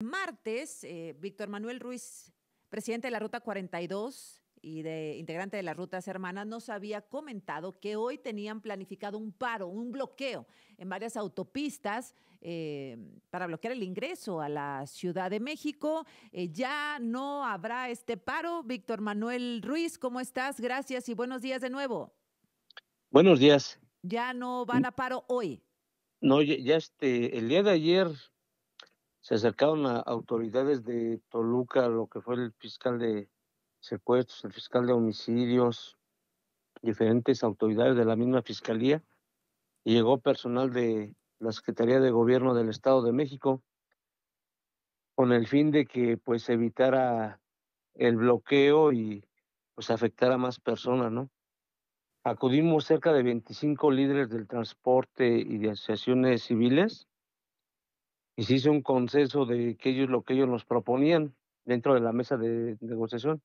Martes, eh, Víctor Manuel Ruiz, presidente de la Ruta 42 y de integrante de las Rutas Hermanas, nos había comentado que hoy tenían planificado un paro, un bloqueo en varias autopistas eh, para bloquear el ingreso a la Ciudad de México. Eh, ya no habrá este paro. Víctor Manuel Ruiz, ¿cómo estás? Gracias y buenos días de nuevo. Buenos días. Ya no van a paro hoy. No, ya, ya este, el día de ayer se acercaron a autoridades de Toluca, lo que fue el fiscal de secuestros, el fiscal de homicidios, diferentes autoridades de la misma fiscalía, y llegó personal de la Secretaría de Gobierno del Estado de México con el fin de que pues evitara el bloqueo y pues afectara a más personas, ¿no? Acudimos cerca de 25 líderes del transporte y de asociaciones civiles y se hizo un consenso de que ellos lo que ellos nos proponían dentro de la mesa de negociación,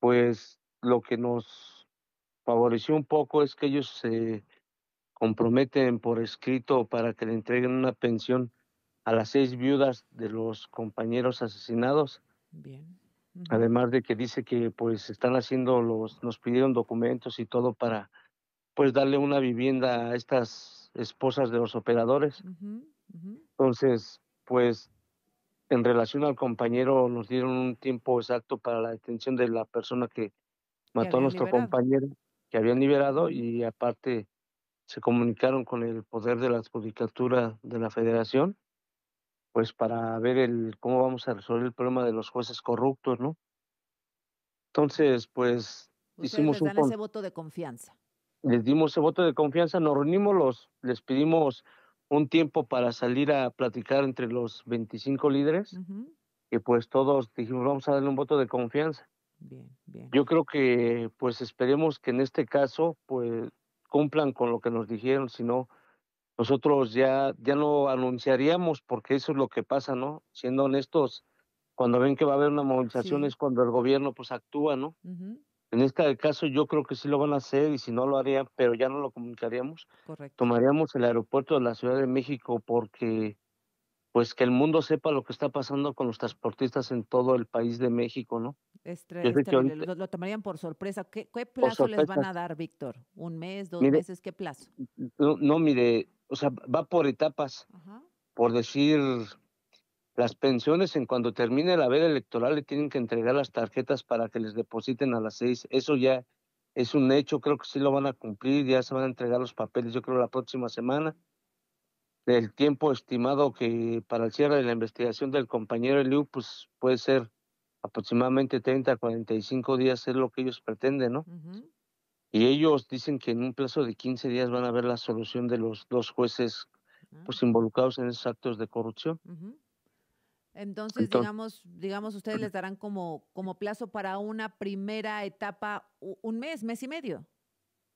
pues lo que nos favoreció un poco es que ellos se comprometen por escrito para que le entreguen una pensión a las seis viudas de los compañeros asesinados. Bien. Además de que dice que pues están haciendo los, nos pidieron documentos y todo para pues darle una vivienda a estas esposas de los operadores. Entonces, pues en relación al compañero, nos dieron un tiempo exacto para la detención de la persona que mató a nuestro compañero, que habían liberado, y aparte se comunicaron con el poder de la judicatura de la federación, pues para ver el cómo vamos a resolver el problema de los jueces corruptos, ¿no? Entonces, pues Ustedes hicimos les dan ese voto de confianza. Les dimos ese voto de confianza, nos reunimos los, les pedimos un tiempo para salir a platicar entre los 25 líderes y pues todos dijimos vamos a darle un voto de confianza. Bien, bien. Yo creo que pues esperemos que en este caso pues cumplan con lo que nos dijeron, si no nosotros ya ya no anunciaríamos porque eso es lo que pasa, ¿no? Siendo honestos, cuando ven que va a haber una movilización es cuando el gobierno pues actúa, ¿no? En este caso yo creo que sí lo van a hacer y si no lo harían, pero ya no lo comunicaríamos. Correcto. Tomaríamos el aeropuerto de la Ciudad de México porque pues que el mundo sepa lo que está pasando con los transportistas en todo el país de México, ¿no? Es lo, tomarían por sorpresa. ¿Qué, plazo les van a dar, Víctor? ¿Un mes, dos meses? ¿Qué plazo? No, mire, o sea, va por etapas. Por decir, las pensiones en cuando termine la veda electoral le tienen que entregar las tarjetas para que les depositen a las seis. Eso ya es un hecho, creo que sí lo van a cumplir, ya se van a entregar los papeles, yo creo, la próxima semana. El tiempo estimado que para el cierre de la investigación del compañero Eliu, pues puede ser aproximadamente 30 45 días, es lo que ellos pretenden, ¿no? Y ellos dicen que en un plazo de 15 días van a ver la solución de los dos jueces ah. pues involucrados en esos actos de corrupción. Entonces, digamos, digamos, ustedes les darán como, como plazo para una primera etapa, un mes, mes y medio.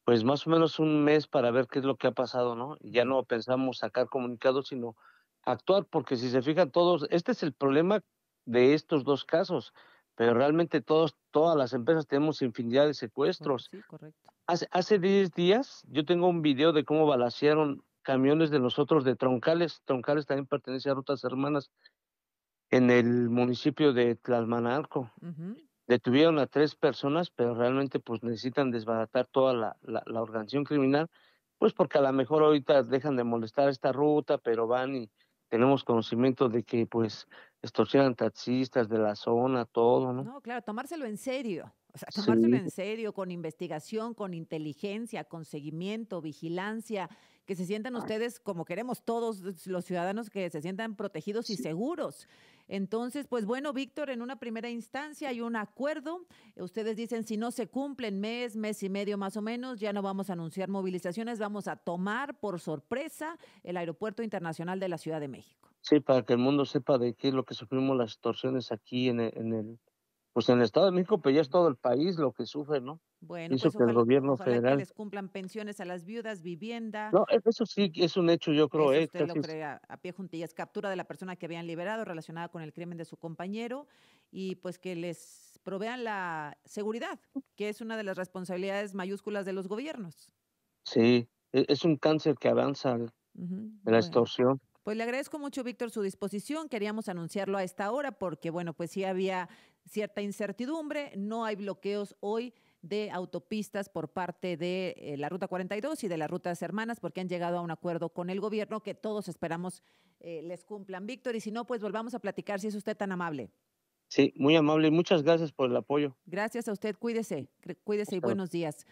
Pues más o menos un mes para ver qué es lo que ha pasado, ¿no? Ya no pensamos sacar comunicados, sino actuar, porque si se fijan todos, este es el problema de estos dos casos, pero realmente todos, todas las empresas tenemos infinidad de secuestros. Sí, correcto. Hace, hace 10 días yo tengo un video de cómo balacearon camiones de nosotros de Troncales, Troncales también pertenece a Rutas Hermanas, en el municipio de Tlalmanalco. Detuvieron a tres personas, pero realmente pues necesitan desbaratar toda la, organización criminal, pues porque a lo mejor ahorita dejan de molestar esta ruta, pero van y tenemos conocimiento de que pues extorsionan taxistas de la zona, todo, ¿no? No, claro, tomárselo en serio. O sea, tomárselo en serio, con investigación, con inteligencia, con seguimiento, vigilancia, que se sientan ah. ustedes, como queremos todos eh, los ciudadanos, que se sientan protegidos y seguros. Entonces, pues bueno, Víctor, en una primera instancia hay un acuerdo. Ustedes dicen, si no se cumplen mes, mes y medio más o menos, ya no vamos a anunciar movilizaciones, vamos a tomar por sorpresa el Aeropuerto Internacional de la Ciudad de México. Sí, para que el mundo sepa de qué es lo que sufrimos las extorsiones aquí en el, en el pues en el Estado de México, pero ya es todo el país lo que sufre, ¿no? Bueno, pues que el gobierno les cumplan pensiones a las viudas, vivienda. No, e, eso sí es un hecho, yo creo. Eso eh, lo cree a, pie juntillas, captura de la persona que habían liberado relacionada con el crimen de su compañero y pues que les provean la seguridad, que es una de las responsabilidades mayúsculas de los gobiernos. Sí, e, es un cáncer que avanza la extorsión. Pues le agradezco mucho, Víctor, su disposición. Queríamos anunciarlo a esta hora porque, bueno, pues sí había cierta incertidumbre, no hay bloqueos hoy de autopistas por parte de eh, la Ruta 42 y de las rutas hermanas, porque han llegado a un acuerdo con el gobierno que todos esperamos eh, les cumplan. Víctor, y si no, pues volvamos a platicar, si es usted tan amable. Sí, muy amable. Muchas gracias por el apoyo. Gracias a usted. Cuídese, cuídese y buenos días.